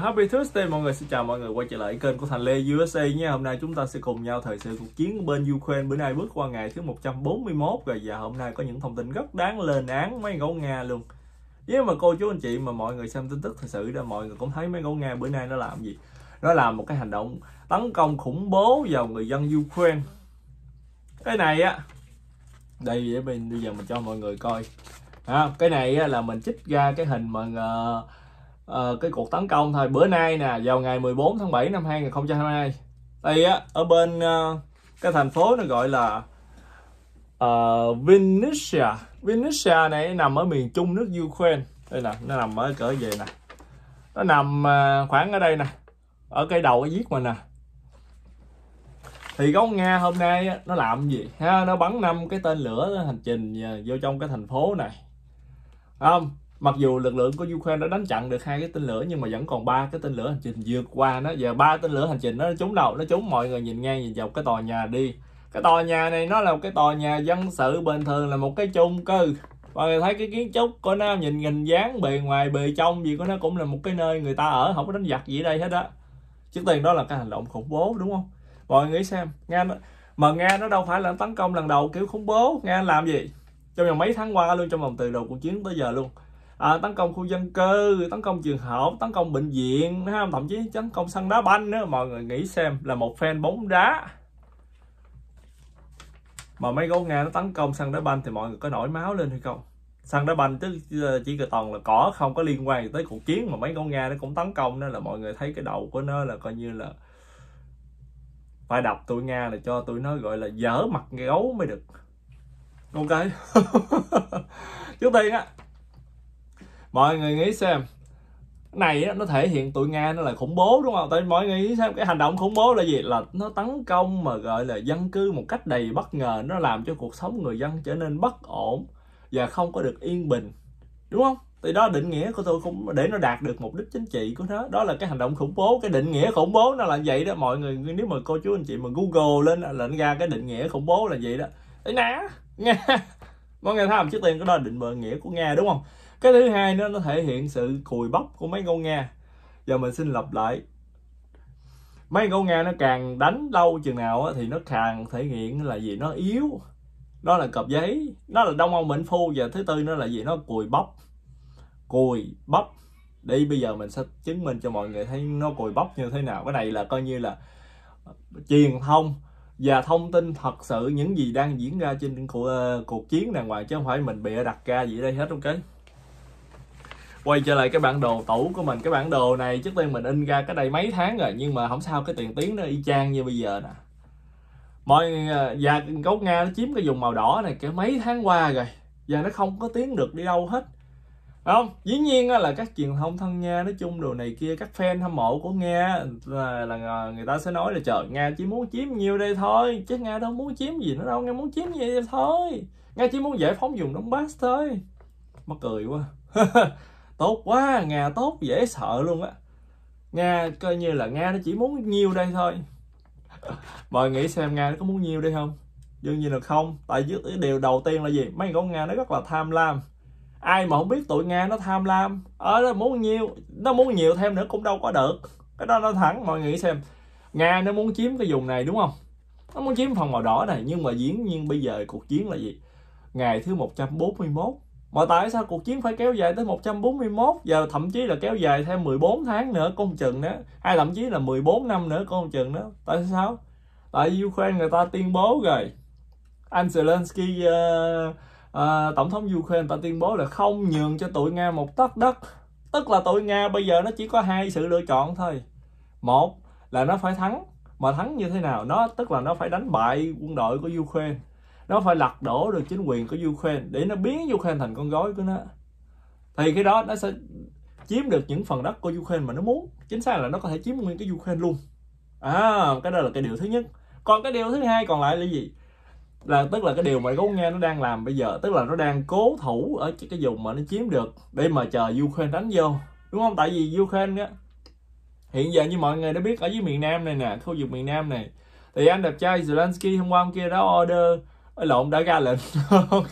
Happy Thursday mọi người, xin chào mọi người quay trở lại kênh của Thành Lê USA nha Hôm nay chúng ta sẽ cùng nhau thời sự cuộc chiến bên Ukraine bữa nay bước qua ngày thứ 141 rồi Và hôm nay có những thông tin rất đáng lên án mấy gấu Nga luôn Nếu mà cô chú anh chị mà mọi người xem tin tức thời sự đó mọi người cũng thấy mấy gấu Nga bữa nay nó làm gì Nó làm một cái hành động tấn công khủng bố vào người dân Ukraine Cái này á Đây để mình bây giờ mình cho mọi người coi à, Cái này á, là mình chích ra cái hình mà uh, uh, cái cuộc tấn công thôi bữa nay nè vào ngày 14 tháng 7 năm 2022 thì á, ở bên uh, cái thành phố nó gọi là uh, ờ, Vinnytsia Vinnytsia này nằm ở miền trung nước Ukraine đây nè nó nằm ở cỡ về nè nó nằm uh, khoảng ở đây nè ở cái đầu cái viết mình nè thì gấu nga hôm nay á, nó làm gì ha nó bắn năm cái tên lửa hành trình vô trong cái thành phố này không mặc dù lực lượng của Ukraine đã đánh chặn được hai cái tên lửa nhưng mà vẫn còn ba cái tên lửa hành trình vượt qua nó giờ ba tên lửa hành trình nó trúng đầu nó trúng mọi người nhìn ngang nhìn dọc cái tòa nhà đi cái tòa nhà này nó là một cái tòa nhà dân sự bình thường là một cái chung cư mọi người thấy cái kiến trúc của nó nhìn hình dáng bề ngoài bề trong gì của nó cũng là một cái nơi người ta ở không có đánh giặc gì ở đây hết á trước tiên đó là cái hành động khủng bố đúng không mọi người nghĩ xem nga nó, mà nga nó đâu phải là tấn công lần đầu kiểu khủng bố nga làm gì trong vòng mấy tháng qua luôn trong vòng từ đầu cuộc chiến tới giờ luôn à, tấn công khu dân cư tấn công trường học tấn công bệnh viện ha, thậm chí tấn công sân đá banh nữa mọi người nghĩ xem là một fan bóng đá mà mấy gấu nga nó tấn công sân đá banh thì mọi người có nổi máu lên hay không sân đá banh tức ờ, chỉ toàn là cỏ không có liên quan tới cuộc chiến mà mấy con nga nó cũng tấn công nên là mọi người thấy cái đầu của nó là coi như là phải đập tụi nga là cho tụi nó gọi là dở mặt gấu mới được ok trước tiên á mọi người nghĩ xem này nó thể hiện tụi nga nó là khủng bố đúng không tại mọi người nghĩ xem cái hành động khủng bố là gì là nó tấn công mà gọi là dân cư một cách đầy bất ngờ nó làm cho cuộc sống người dân trở nên bất ổn và không có được yên bình đúng không thì đó định nghĩa của tôi cũng để nó đạt được mục đích chính trị của nó đó là cái hành động khủng bố cái định nghĩa khủng bố nó là vậy đó mọi người nếu mà cô chú anh chị mà google lên lệnh ra cái định nghĩa khủng bố là vậy đó ấy ná nghe mọi người thấy không trước tiên cái đó định bờ nghĩa của nga đúng không cái thứ hai nữa nó thể hiện sự cùi bắp của mấy con nga giờ mình xin lặp lại mấy con nga nó càng đánh lâu chừng nào thì nó càng thể hiện là gì nó yếu nó là cọp giấy nó là đông âu mệnh phu và thứ tư nó là gì nó cùi bắp cùi bắp đi bây giờ mình sẽ chứng minh cho mọi người thấy nó cùi bắp như thế nào cái này là coi như là truyền thông và thông tin thật sự những gì đang diễn ra trên cuộc, ờ, cuộc chiến đàng hoàng chứ không phải mình bịa đặt ra gì đây hết ok quay trở lại cái bản đồ tủ của mình cái bản đồ này trước tiên mình in ra cái đây mấy tháng rồi nhưng mà không sao cái tiền tiếng nó y chang như bây giờ nè mọi và ờ, gấu nga nó chiếm cái dùng màu đỏ này kiểu mấy tháng qua rồi và nó không có tiếng được đi đâu hết không dĩ nhiên là các truyền thông thân nha nói chung đồ này kia các fan hâm mộ của nga là, là người ta sẽ nói là trời nga chỉ muốn chiếm nhiều đây thôi chứ nga đâu muốn chiếm gì nữa đâu nga muốn chiếm gì thôi nga chỉ muốn giải phóng dùng đông bắc thôi mắc cười quá tốt quá nga tốt dễ sợ luôn á nga coi như là nga nó chỉ muốn nhiêu đây thôi mọi nghĩ xem nga nó có muốn nhiêu đây không đương nhiên là không tại vì cái điều đầu tiên là gì mấy con nga nó rất là tham lam ai mà không biết tụi nga nó tham lam ở ờ, nó muốn nhiêu nó muốn nhiều thêm nữa cũng đâu có được cái đó nó thẳng mọi nghĩ xem nga nó muốn chiếm cái vùng này đúng không nó muốn chiếm phần màu đỏ này nhưng mà diễn nhiên bây giờ cuộc chiến là gì ngày thứ 141 mà tại sao cuộc chiến phải kéo dài tới 141 giờ thậm chí là kéo dài thêm 14 tháng nữa con chừng đó hay thậm chí là 14 năm nữa con chừng đó tại sao tại Ukraine người ta tuyên bố rồi anh Zelensky uh, uh, tổng thống Ukraine người ta tuyên bố là không nhường cho tụi Nga một tấc đất tức là tụi Nga bây giờ nó chỉ có hai sự lựa chọn thôi một là nó phải thắng mà thắng như thế nào nó tức là nó phải đánh bại quân đội của Ukraine nó phải lật đổ được chính quyền của Ukraine để nó biến Ukraine thành con gói của nó thì cái đó nó sẽ chiếm được những phần đất của Ukraine mà nó muốn chính xác là nó có thể chiếm nguyên cái Ukraine luôn à cái đó là cái điều thứ nhất còn cái điều thứ hai còn lại là gì là tức là cái điều mà gấu nghe nó đang làm bây giờ tức là nó đang cố thủ ở cái vùng mà nó chiếm được để mà chờ Ukraine đánh vô đúng không tại vì Ukraine á hiện giờ như mọi người đã biết ở dưới miền Nam này nè khu vực miền Nam này thì anh đẹp trai Zelensky hôm qua hôm kia đã order lộn đã ra lệnh ok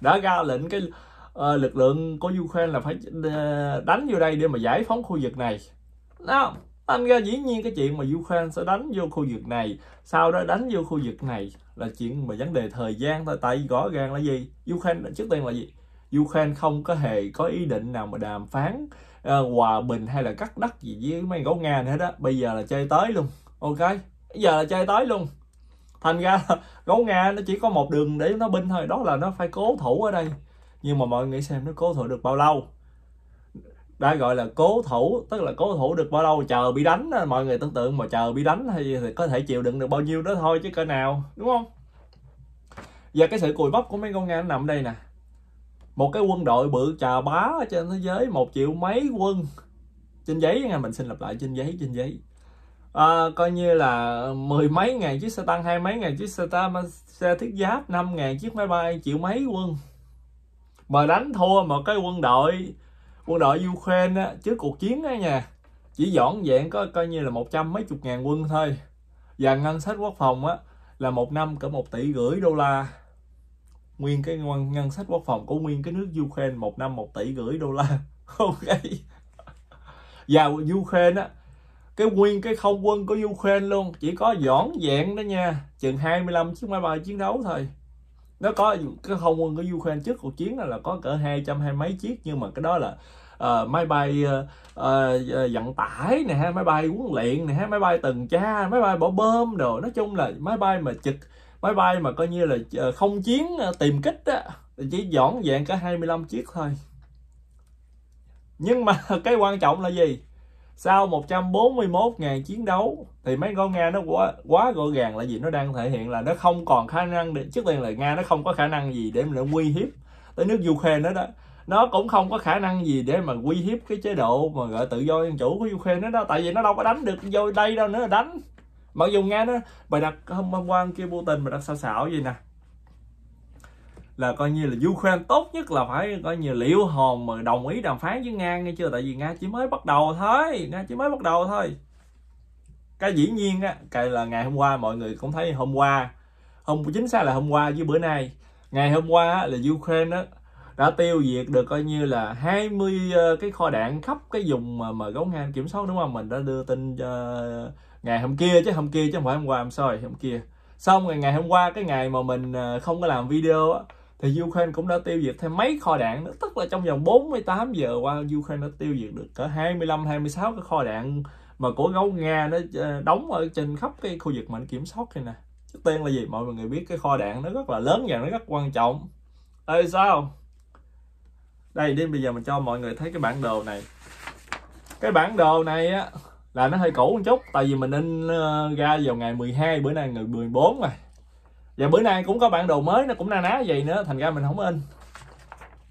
đã ra lệnh cái uh, lực lượng của Ukraine là phải ờ, đánh vô đây để mà giải phóng khu vực này đó anh ra dĩ nhiên cái chuyện mà Ukraine sẽ đánh vô khu vực này sau đó đánh vô khu vực này là chuyện mà vấn đề thời gian thôi tại vì rõ ràng là gì Ukraine trước tiên là gì Ukraine không có hề có ý định nào mà đàm phán uh, hòa bình hay là cắt đất gì với mấy gấu Nga nữa đó bây giờ là chơi tới luôn ok bây giờ là chơi tới luôn thành ra gấu nga nó chỉ có một đường để nó binh thôi đó là nó phải cố thủ ở đây nhưng mà mọi người nghĩ xem nó cố thủ được bao lâu đã gọi là cố thủ tức là cố thủ được bao lâu chờ bị đánh mọi người tưởng tượng mà chờ bị đánh hay thì có thể chịu đựng được bao nhiêu đó thôi chứ cỡ nào đúng không và cái sự cùi bắp của mấy con nga nằm đây nè một cái quân đội bự chà bá trên thế giới một triệu mấy quân trên giấy nha mình xin lặp lại trên giấy trên giấy à, coi như là mười mấy ngàn chiếc xe tăng hai mấy ngàn chiếc xe tăng xe thiết giáp năm ngàn chiếc máy bay chịu mấy quân mà đánh thua một cái quân đội quân đội Ukraine á, trước cuộc chiến á nha chỉ dọn dẹn có coi như là một trăm mấy chục ngàn quân thôi và ngân sách quốc phòng á là một năm cỡ một tỷ rưỡi đô la nguyên cái ngân sách quốc phòng của nguyên cái nước Ukraine một năm một tỷ rưỡi đô la ok và Ukraine á cái nguyên cái không quân của Ukraine luôn chỉ có dọn dẹn đó nha chừng 25 chiếc máy bay chiến đấu thôi nó có cái không quân của Ukraine trước cuộc chiến là có cỡ hai trăm hai mấy chiếc nhưng mà cái đó là uh, máy bay uh, uh, vận tải nè ha máy bay huấn luyện nè ha máy bay tuần tra máy bay bỏ bơm đồ nói chung là máy bay mà trực máy bay mà coi như là không chiến tìm kích á chỉ dọn dẹn cả 25 chiếc thôi nhưng mà cái quan trọng là gì sau 141 ngày chiến đấu thì mấy con Nga nó quá quá rõ ràng là gì nó đang thể hiện là nó không còn khả năng để trước tiên là Nga nó không có khả năng gì để mà nguy hiếp tới nước Ukraine nữa đó nó cũng không có khả năng gì để mà uy hiếp cái chế độ mà gọi tự do dân chủ của Ukraine nữa đó tại vì nó đâu có đánh được vô đây đâu nữa đánh mặc dù Nga nó bài đặt hôm, hôm qua kia Putin mà đặt xạo xạo gì nè là coi như là Ukraine tốt nhất là phải coi như liệu hồn mà đồng ý đàm phán với Nga nghe chưa tại vì Nga chỉ mới bắt đầu thôi Nga chỉ mới bắt đầu thôi cái dĩ nhiên á cái là ngày hôm qua mọi người cũng thấy hôm qua hôm chính xác là hôm qua với bữa nay ngày hôm qua là Ukraine á, đã tiêu diệt được coi như là 20 ờ, cái kho đạn khắp cái vùng mà mà gấu Nga kiểm soát đúng không mình đã đưa tin uh, ngày hôm kia chứ hôm kia chứ không phải hôm qua hôm soi hôm kia xong rồi ngày hôm qua cái ngày mà mình ờ, không có làm video á thì Ukraine cũng đã tiêu diệt thêm mấy kho đạn nữa tức là trong vòng 48 giờ qua Ukraine đã tiêu diệt được cả 25 26 cái kho đạn mà của gấu Nga nó ờ, đóng ở trên khắp cái khu vực mà kiểm soát này nè trước tiên là gì mọi người biết cái kho đạn nó rất là lớn và nó rất quan trọng tại sao đây đến bây giờ mình cho mọi người thấy cái bản đồ này cái bản đồ này á là nó hơi cũ một chút tại vì mình in ờ, ra vào ngày 12 bữa nay ngày 14 rồi và bữa nay cũng có bản đồ mới nó cũng na ná vậy nữa thành ra mình không in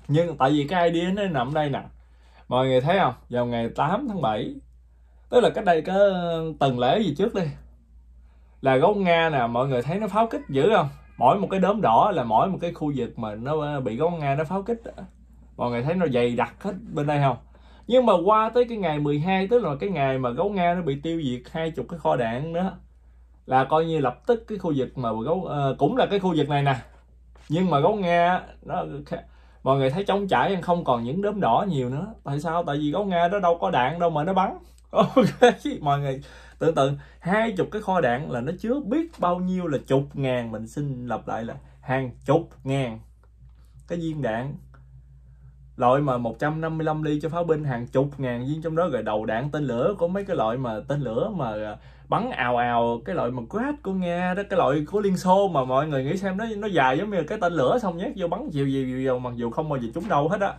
nhưng tại vì cái idea nó nằm đây nè mọi người thấy không vào ngày 8 tháng 7 tức là cách đây có tuần lễ gì trước đi là gấu nga nè mọi người thấy nó pháo kích dữ không mỗi một cái đốm đỏ là mỗi một cái khu vực mà nó bị gấu nga nó pháo kích mọi người thấy nó dày đặc hết bên đây không nhưng mà qua tới cái ngày 12 tức là cái ngày mà gấu nga nó bị tiêu diệt hai chục cái kho đạn nữa là coi như lập tức cái khu vực mà gấu uh, cũng là cái khu vực này nè nhưng mà gấu nghe nó mọi người thấy trống chảy không còn những đốm đỏ nhiều nữa tại sao tại vì gấu nghe nó đâu có đạn đâu mà nó bắn ok mọi người tưởng tượng hai chục cái kho đạn là nó chứa biết bao nhiêu là chục ngàn mình xin lặp lại là hàng chục ngàn cái viên đạn loại mà 155 ly cho pháo binh hàng chục ngàn viên trong đó rồi đầu đạn tên lửa có mấy cái loại mà tên lửa mà à, bắn ào ào cái loại mà quát của Nga đó cái loại của Liên Xô mà mọi người nghĩ xem nó nó dài giống như cái tên lửa xong nhét vô bắn chiều chiều chiều mặc dù không bao giờ chúng đâu hết á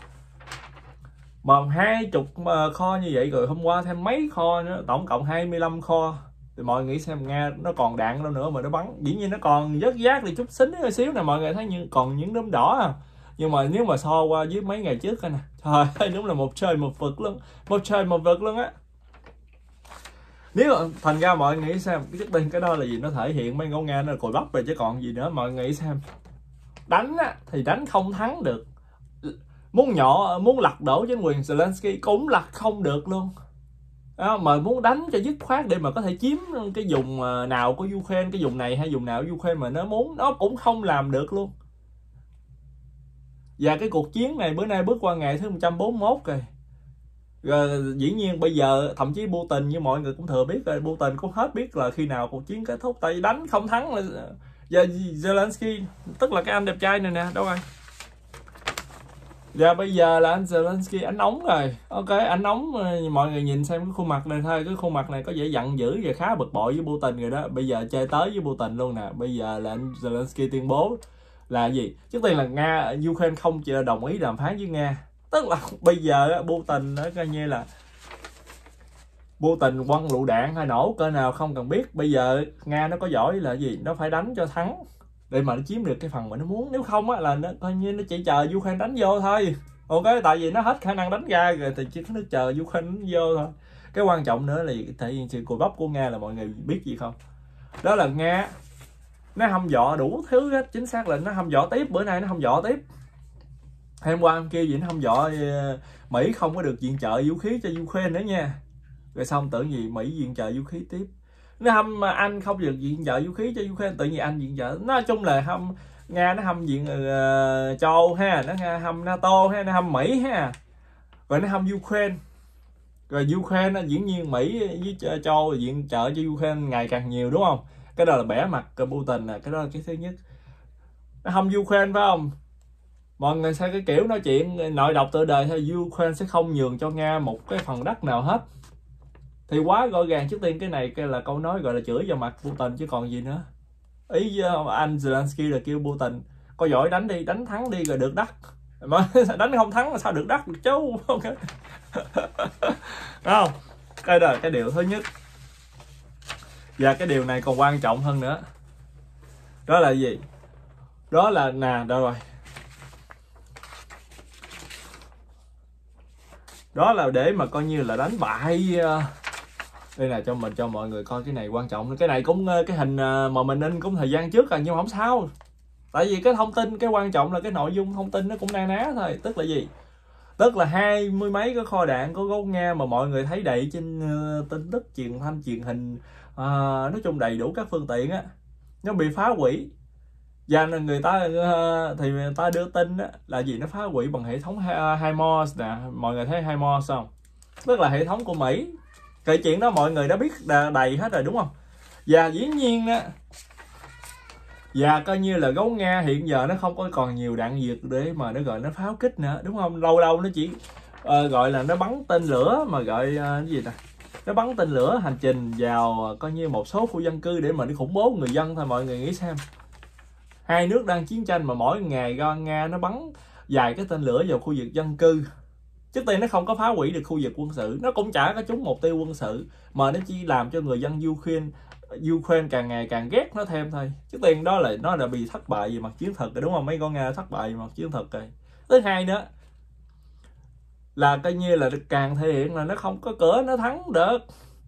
mà hai chục à, kho như vậy rồi hôm qua thêm mấy kho nữa tổng cộng 25 kho thì mọi người nghĩ xem Nga nó còn đạn đâu nữa mà nó bắn dĩ nhiên nó còn rớt rác thì chút xính xíu nè mọi người thấy như còn những đốm đỏ à nhưng mà nếu mà so qua dưới mấy ngày trước nè trời ơi đúng là một trời một vực luôn một trời một vực luôn á nếu thành ra mọi người nghĩ xem trước chất cái đó là gì nó thể hiện mấy ngón nga nó là cồi bắp rồi chứ còn gì nữa mọi người nghĩ xem đánh á, thì đánh không thắng được muốn nhỏ muốn lật đổ chính quyền Zelensky cũng lật không được luôn à, mà muốn đánh cho dứt khoát để mà có thể chiếm cái vùng à, nào của Ukraine cái vùng này hay vùng nào của Ukraine mà nó muốn nó cũng không làm được luôn và cái cuộc chiến này bữa nay bước qua ngày thứ 141 rồi rồi dĩ nhiên bây giờ thậm chí Putin như mọi người cũng thừa biết rồi Putin cũng hết biết là khi nào cuộc chiến kết thúc tại vì đánh không thắng là và Zelensky tức là cái anh đẹp trai này nè đâu rồi và bây giờ là anh Zelensky anh nóng rồi ok anh nóng mọi người nhìn xem cái khuôn mặt này thôi cái khuôn mặt này có vẻ giận dữ và khá bực bội với Putin rồi đó bây giờ chơi tới với Putin luôn nè bây giờ là anh Zelensky tuyên bố là gì trước tiên là nga ukraine không chỉ là đồng ý đàm phán với nga tức là bây giờ putin nó coi như là putin quăng lựu đạn hay nổ cơ nào không cần biết bây giờ nga nó có giỏi là gì nó phải đánh cho thắng để mà nó chiếm được cái phần mà nó muốn nếu không á là nó coi như nó chỉ chờ ukraine đánh vô thôi ok tại vì nó hết khả năng đánh ra rồi thì chỉ nó chờ ukraine đánh vô thôi cái quan trọng nữa là thể hiện sự cùi bắp của nga là mọi người biết gì không đó là nga nó hâm dọ đủ thứ hết chính xác là nó hâm dọ tiếp bữa nay nó hâm dọ tiếp hôm qua hôm kia gì nó hâm dọ ờ, mỹ không có được viện trợ vũ khí cho ukraine nữa nha rồi xong tưởng gì mỹ viện trợ vũ khí tiếp nó hâm anh không được viện trợ vũ khí cho ukraine tự nhiên anh viện trợ nói chung là hâm nga nó hâm viện uh, châu ha nó hâm nato ha nó hâm mỹ ha rồi nó hâm ukraine rồi ukraine diễn nhiên mỹ với ờ, châu viện trợ cho ukraine ngày càng nhiều đúng không cái đó là bẻ mặt Putin nè cái đó là cái thứ nhất nó không Ukraine phải không mọi người sao cái kiểu nói chuyện nội độc tự đời hay Ukraine sẽ không nhường cho Nga một cái phần đất nào hết thì quá rõ gàng trước tiên cái này cái là câu nói gọi là chửi vào mặt Putin chứ còn gì nữa ý uh, anh Zelensky là kêu Putin có giỏi đánh đi đánh thắng đi rồi được đất mà đánh không thắng mà sao được đất được chú không cái cái đó cái điều thứ nhất và dạ, cái điều này còn quan trọng hơn nữa đó là gì đó là nè đâu rồi đó là để mà coi như là đánh bại ờ, đây là cho mình cho mọi người coi cái này quan trọng cái này cũng ờ, cái hình ờ, mà mình in cũng thời gian trước rồi nhưng không sao tại vì cái thông tin cái quan trọng là cái nội dung thông tin nó cũng na ná thôi tức là gì tức là hai mươi mấy cái kho đạn có gấu nga mà mọi người thấy đầy trên tin tức truyền thanh truyền hình à, nói chung đầy đủ các phương tiện á nó bị phá hủy và người ta ờ, thì người ta đưa tin á, là gì nó phá hủy bằng hệ thống ờ, HIMARS nè mọi người thấy HIMARS không tức là hệ thống của Mỹ kể chuyện đó mọi người đã biết đầy hết rồi đúng không và dĩ nhiên á và coi như là gấu Nga hiện giờ nó không có còn nhiều đạn dược để mà nó gọi nó pháo kích nữa đúng không lâu lâu nó chỉ uh, gọi là nó bắn tên lửa mà gọi uh, cái gì nè nó bắn tên lửa hành trình vào à, coi như một số khu dân cư để mà đi khủng bố người dân thôi mọi người nghĩ xem hai nước đang chiến tranh mà mỗi ngày ra nga nó bắn vài cái tên lửa vào khu vực dân cư trước tiên nó không có phá hủy được khu vực quân sự nó cũng chả có trúng mục tiêu quân sự mà nó chỉ làm cho người dân ukraine Ukraine càng ngày càng ghét nó thêm thôi trước tiên đó là nó đã bị thất bại về mặt chiến thuật rồi đúng không mấy con Nga thất bại về mặt chiến thuật rồi thứ hai nữa là coi như là càng thể hiện là nó không có cửa nó thắng được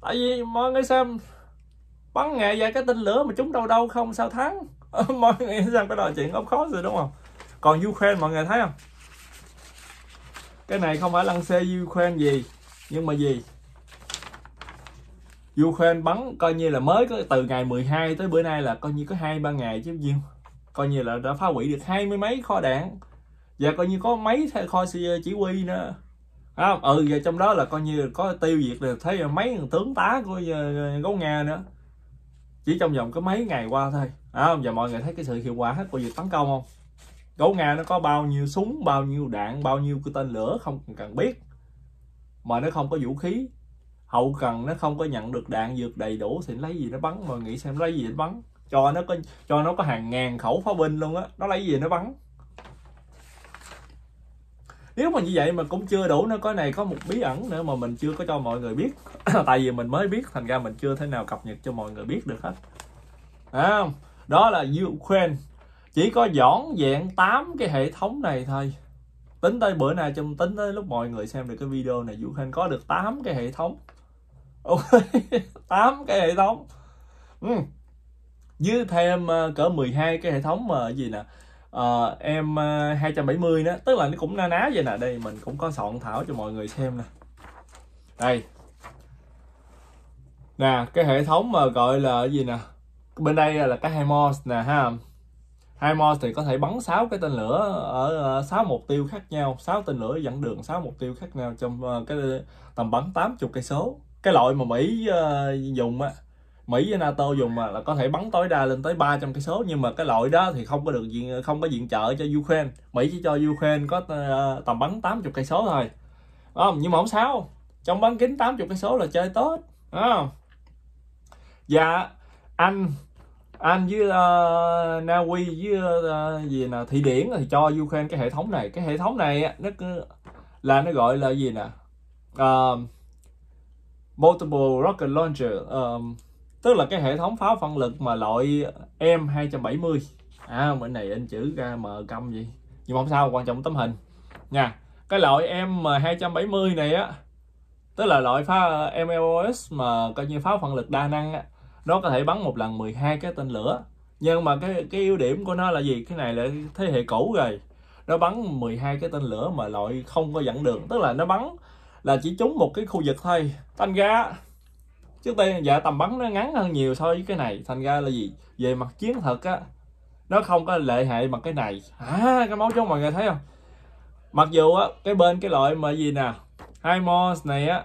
tại vì mọi người xem bắn ngày vài cái tên lửa mà chúng đâu đâu không sao thắng mọi người xem cái đòi chuyện không khó rồi đúng không còn Ukraine mọi người thấy không cái này không phải lăng xe Ukraine gì nhưng mà gì Ukraine bắn coi như là mới có từ ngày 12 tới bữa nay là coi như có hai ba ngày chứ gì? coi như là đã phá hủy được hai mươi mấy kho đạn và coi như có mấy kho chỉ huy nữa à, ừ và trong đó là coi như có tiêu diệt được thấy mấy tướng tá của ờ, gấu nga nữa chỉ trong vòng có mấy ngày qua thôi à, và mọi người thấy cái sự hiệu quả hết của việc tấn công không gấu nga nó có bao nhiêu súng bao nhiêu đạn bao nhiêu cái tên lửa không cần biết mà nó không có vũ khí hậu cần nó không có nhận được đạn dược đầy đủ thì lấy gì nó bắn mà nghĩ xem lấy gì nó bắn cho nó có cho nó có hàng ngàn khẩu pháo binh luôn á nó lấy gì nó bắn nếu mà như vậy mà cũng chưa đủ nó có này có một bí ẩn nữa mà mình chưa có cho mọi người biết tại vì mình mới biết thành ra mình chưa thể nào cập nhật cho mọi người biết được hết à, đó là Ukraine chỉ có dọn dẹn 8 cái hệ thống này thôi tính tới bữa nay trong tính tới lúc mọi người xem được cái video này Ukraine có được 8 cái hệ thống ok 8 cái hệ thống ừ. với thêm uh, cỡ 12 cái hệ thống mà ờ, gì nè uh, em uh, ờ, 270 đó tức là nó cũng na ná vậy nè đây mình cũng có soạn thảo cho mọi người xem nè đây nè cái hệ thống mà gọi là cái gì nè bên đây là cái hai mos nè ha hai mos thì có thể bắn 6 cái tên lửa ở 6 ờ, mục tiêu khác nhau 6 tên lửa dẫn đường 6 mục tiêu khác nhau trong cái tầm bắn 80 cây số cái loại mà Mỹ dùng á Mỹ với NATO dùng mà là có thể bắn tối đa lên tới 300 cây số nhưng mà cái loại đó thì không có được diện không có diện trợ cho Ukraine Mỹ chỉ cho Ukraine có ờ, tầm bắn 80 cây số thôi không nhưng mà không sao trong bán kính 80 cây số là chơi tốt à. dạ anh anh với uh, ờ, Na Uy với uh, gì nè thị Điển thì cho Ukraine cái hệ thống này cái hệ thống này nó là nó gọi là gì nè uh, multiple rocket launcher um, tức là cái hệ thống pháo phân lực mà loại em 270 à bên này in chữ ra M công gì nhưng mà không sao quan trọng tấm hình nha cái loại em 270 này á tức là loại pháo MLOS mà coi như pháo phân lực đa năng á nó có thể bắn một lần 12 cái tên lửa nhưng mà cái cái ưu điểm của nó là gì cái này là thế hệ cũ rồi nó bắn 12 cái tên lửa mà loại không có dẫn đường tức là nó bắn là chỉ trúng một cái khu vực thôi thanh ra trước tiên dạ tầm bắn nó ngắn hơn nhiều so với cái này thành ra là gì về mặt chiến thuật á nó không có lệ hệ bằng cái này à cái máu chống mọi người thấy không mặc dù á cái bên cái loại mà gì nè hai Mos này á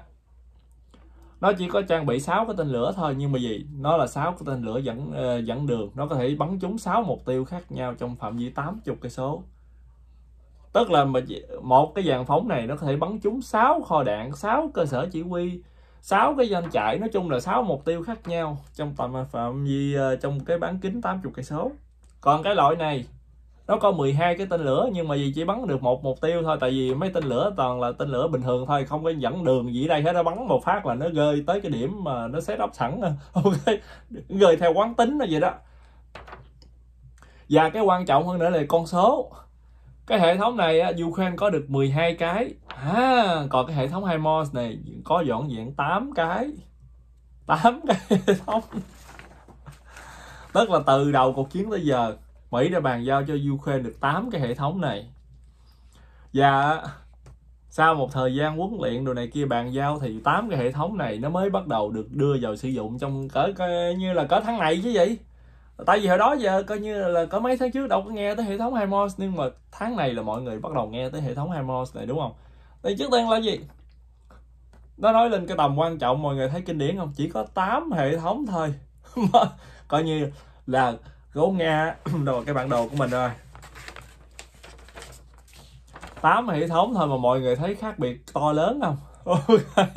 nó chỉ có trang bị 6 cái tên lửa thôi nhưng mà gì nó là 6 cái tên lửa dẫn uh, dẫn đường nó có thể bắn trúng 6 mục tiêu khác nhau trong phạm vi 80 cây số tức là mà một cái dàn phóng này nó có thể bắn trúng 6 kho đạn 6 cơ sở chỉ huy sáu cái danh chạy nói chung là sáu mục tiêu khác nhau trong tầm phạm vi ờ, trong cái bán kính 80 cây số còn cái loại này nó có 12 cái tên lửa nhưng mà gì chỉ bắn được một mục tiêu thôi tại vì mấy tên lửa toàn là tên lửa bình thường thôi không có dẫn đường gì đây hết nó bắn một phát là nó rơi tới cái điểm mà nó set up sẵn ok rơi theo quán tính nó vậy đó và cái quan trọng hơn nữa là con số cái hệ thống này Ukraine có được 12 cái à, còn cái hệ thống Himos này có dọn diện 8 cái 8 cái hệ thống tức là từ đầu cuộc chiến tới giờ Mỹ đã bàn giao cho Ukraine được 8 cái hệ thống này và sau một thời gian huấn luyện đồ này kia bàn giao thì 8 cái hệ thống này nó mới bắt đầu được đưa vào sử dụng trong cỡ, như là cỡ tháng này chứ vậy tại vì hồi đó giờ coi như là có mấy tháng trước đâu có nghe tới hệ thống HIMARS nhưng mà tháng này là mọi người bắt đầu nghe tới hệ thống HIMARS này đúng không thì trước tiên là gì nó nói lên cái tầm quan trọng mọi người thấy kinh điển không chỉ có 8 hệ thống thôi coi như là gấu nga đồ cái bản đồ của mình rồi 8 hệ thống thôi mà mọi người thấy khác biệt to lớn không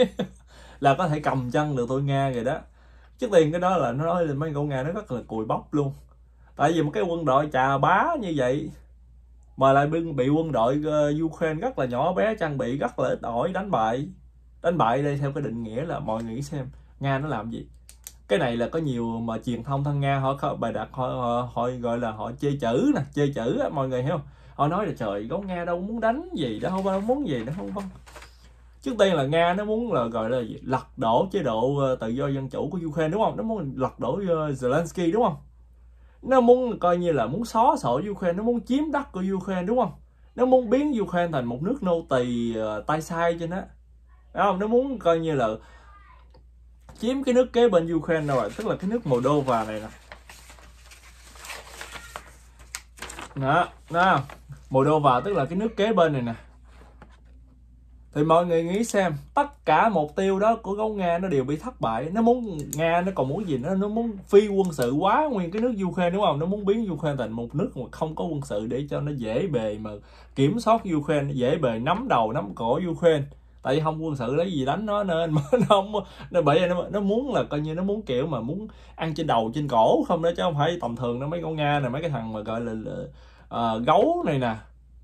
là có thể cầm chân được tôi nga rồi đó trước tiên cái đó là nó nói lên mấy con nga nó rất là cùi bóc luôn tại vì một cái quân đội trà bá như vậy mà lại bị, bị quân đội ờ, Ukraine rất là nhỏ bé trang bị rất là ít ỏi đánh bại đánh bại đây theo cái định nghĩa là mọi người nghĩ xem Nga nó làm gì cái này là có nhiều mà truyền thông thân Nga họ bài đặt họ, họ, họ gọi là họ chê chữ nè chê chữ á, mọi người hiểu không họ nói là trời gấu Nga đâu muốn đánh gì đó không muốn gì đó không không trước tiên là Nga nó muốn là gọi là gì? lật đổ chế độ ờ, tự do dân chủ của Ukraine đúng không nó muốn lật đổ ờ, Zelensky đúng không nó muốn coi như là muốn xóa sổ Ukraine nó muốn chiếm đất của Ukraine đúng không nó muốn biến Ukraine thành một nước nô tỳ uh, tay sai cho nó đúng không nó muốn coi như là chiếm cái nước kế bên Ukraine rồi tức là cái nước Moldova này nè đó, đó. Moldova tức là cái nước kế bên này nè thì mọi người nghĩ xem tất cả mục tiêu đó của gấu nga nó đều bị thất bại nó muốn nga nó còn muốn gì nó nó muốn phi quân sự quá nguyên cái nước ukraine đúng không nó muốn biến ukraine thành một nước mà không có quân sự để cho nó dễ bề mà kiểm soát ukraine dễ bề nắm đầu nắm cổ ukraine tại vì không quân sự lấy gì đánh nó nên nó không nó bởi vậy nó, nó muốn là coi như nó muốn kiểu mà muốn ăn trên đầu trên cổ không đó chứ không phải tầm thường nó mấy con nga này mấy cái thằng mà gọi là, là uh, gấu này nè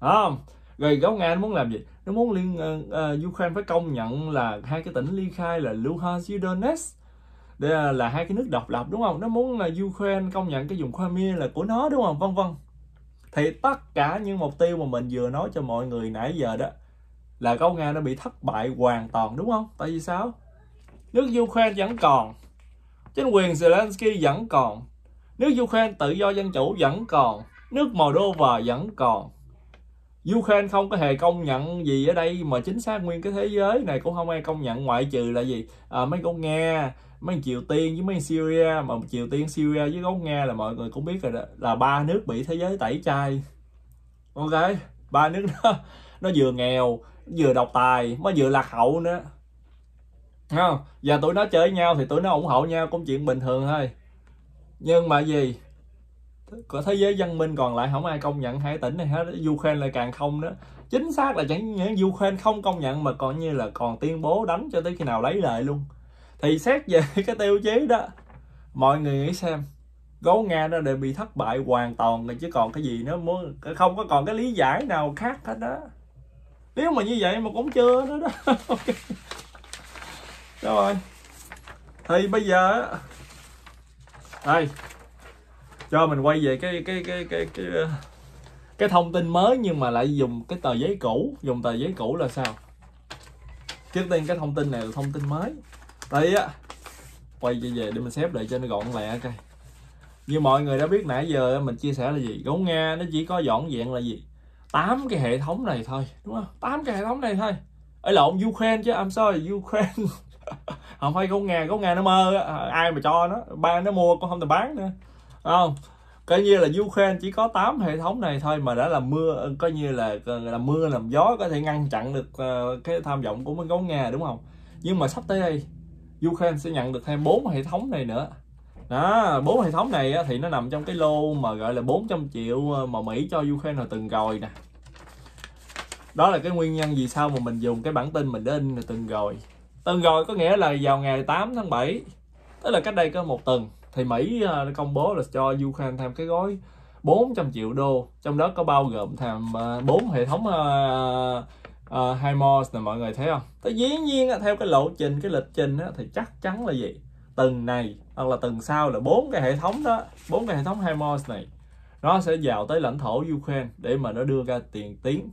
đúng không rồi góc nga nó muốn làm gì nó muốn liên uh, uh, ukraine phải công nhận là hai cái tỉnh ly khai là luhansk donetsk đây là, ờ, là hai cái nước độc lập đúng không nó muốn là ukraine công nhận cái vùng crimea là của nó đúng không vân vân thì tất cả những mục tiêu mà mình vừa nói cho mọi người nãy giờ đó là gấu nga nó bị thất bại hoàn toàn đúng không tại vì sao nước ukraine vẫn còn chính quyền zelensky vẫn còn nước ukraine tự do dân chủ vẫn còn nước moldova vẫn còn Ukraine không có hề công nhận gì ở đây mà chính xác nguyên cái thế giới này cũng không ai công nhận ngoại trừ là gì à, mấy con Nga mấy Triều Tiên với mấy Syria mà Triều Tiên Syria với gốc Nga là mọi người cũng biết rồi đó là ba nước bị thế giới tẩy chay ok ba nước đó nó vừa nghèo vừa độc tài mà vừa lạc hậu nữa không và tụi nó chơi nhau thì tụi nó ủng hộ nhau cũng chuyện bình thường thôi nhưng mà gì của thế giới văn minh còn lại không ai công nhận hai tỉnh này hết Ukraine lại càng không nữa chính xác là chẳng những Ukraine không công nhận mà còn như là còn tuyên bố đánh cho tới khi nào lấy lại luôn thì xét về cái tiêu chí đó mọi người nghĩ xem gấu nga nó đều bị thất bại hoàn toàn rồi chứ còn cái gì nữa muốn không có còn cái lý giải nào khác hết đó nếu mà như vậy mà cũng chưa nữa đó okay. rồi thì bây giờ đây cho mình quay về cái cái cái cái cái ờ, cái thông tin mới nhưng mà lại dùng cái tờ giấy cũ dùng tờ giấy cũ là sao trước tiên cái thông tin này là thông tin mới đây á quay về về để mình xếp lại cho nó gọn lẹ coi như mọi người đã biết nãy giờ mình chia sẻ là gì gấu nga nó chỉ có dọn dẹn là gì tám cái hệ thống này thôi đúng không tám cái hệ thống này thôi ở lộn ukraine chứ i'm sorry ukraine không phải gấu nga gấu nga nó mơ ờ, ai mà cho nó ba nó mua con không thể bán nữa không coi như là Ukraine chỉ có 8 hệ thống này thôi mà đã làm mưa coi như là làm mưa làm gió có thể ngăn chặn được ờ, cái tham vọng của mấy gấu Nga đúng không nhưng mà sắp tới đây Ukraine sẽ nhận được thêm bốn hệ thống này nữa đó bốn hệ thống này thì nó nằm trong cái lô mà gọi là 400 triệu ờ, mà Mỹ cho Ukraine hồi từng rồi nè đó là cái nguyên nhân vì sao mà mình dùng cái bản tin mình đến in từng rồi từng rồi có nghĩa là vào ngày 8 tháng 7 tức là cách đây có một tuần thì Mỹ à, công bố là cho Ukraine thêm cái gói 400 triệu đô trong đó có bao gồm thêm à, bốn hệ thống à, HIMARS hai nè mọi người thấy không thế dĩ nhiên theo cái lộ trình cái lịch trình đó, thì chắc chắn là gì từng này hoặc là từng sau là bốn cái hệ thống đó bốn cái hệ thống HIMARS này nó sẽ vào tới lãnh thổ Ukraine để mà nó đưa ra tiền tiến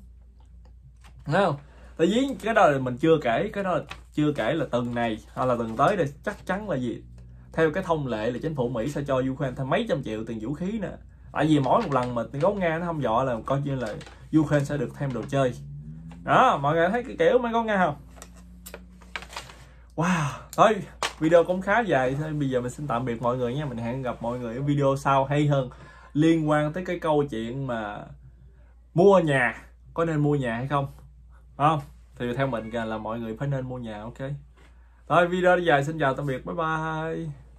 thấy không tại vì cái đó là mình chưa kể cái đó là chưa kể là từng này hoặc là từng tới đây chắc chắn là gì theo cái thông lệ là chính phủ Mỹ sẽ cho Ukraine thêm mấy trăm triệu tiền vũ khí nữa tại vì mỗi một lần mà tiền gấu Nga nó không dọ là coi như là Ukraine sẽ được thêm đồ chơi đó mọi người thấy cái kiểu mấy con nga không wow thôi video cũng khá dài thôi bây giờ mình xin tạm biệt mọi người nha mình hẹn gặp mọi người ở video sau hay hơn liên quan tới cái câu chuyện mà mua nhà có nên mua nhà hay không không thì theo mình là mọi người phải nên mua nhà ok thôi video dài xin chào tạm biệt bye bye